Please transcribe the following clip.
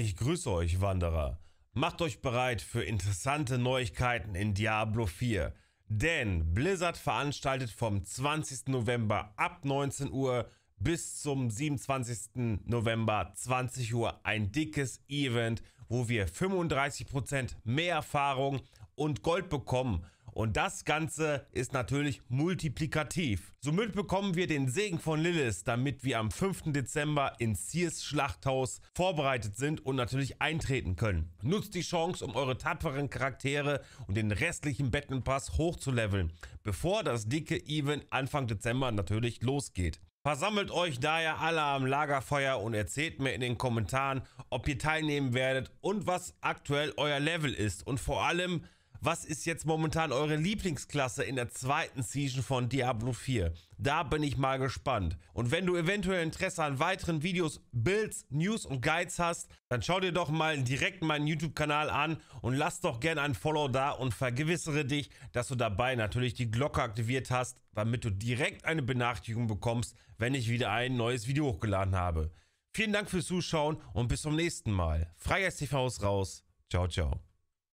Ich grüße euch, Wanderer. Macht euch bereit für interessante Neuigkeiten in Diablo 4. Denn Blizzard veranstaltet vom 20. November ab 19 Uhr bis zum 27. November 20 Uhr ein dickes Event, wo wir 35% mehr Erfahrung und Gold bekommen und das Ganze ist natürlich multiplikativ. Somit bekommen wir den Segen von Lilith, damit wir am 5. Dezember in Sears Schlachthaus vorbereitet sind und natürlich eintreten können. Nutzt die Chance, um eure tapferen Charaktere und den restlichen Bettenpass hochzuleveln, bevor das dicke Event Anfang Dezember natürlich losgeht. Versammelt euch daher alle am Lagerfeuer und erzählt mir in den Kommentaren, ob ihr teilnehmen werdet und was aktuell euer Level ist und vor allem, was ist jetzt momentan eure Lieblingsklasse in der zweiten Season von Diablo 4? Da bin ich mal gespannt. Und wenn du eventuell Interesse an weiteren Videos, Builds, News und Guides hast, dann schau dir doch mal direkt meinen YouTube-Kanal an und lass doch gerne ein Follow da und vergewissere dich, dass du dabei natürlich die Glocke aktiviert hast, damit du direkt eine Benachrichtigung bekommst, wenn ich wieder ein neues Video hochgeladen habe. Vielen Dank fürs Zuschauen und bis zum nächsten Mal. Freigeist TV ist raus. Ciao, ciao.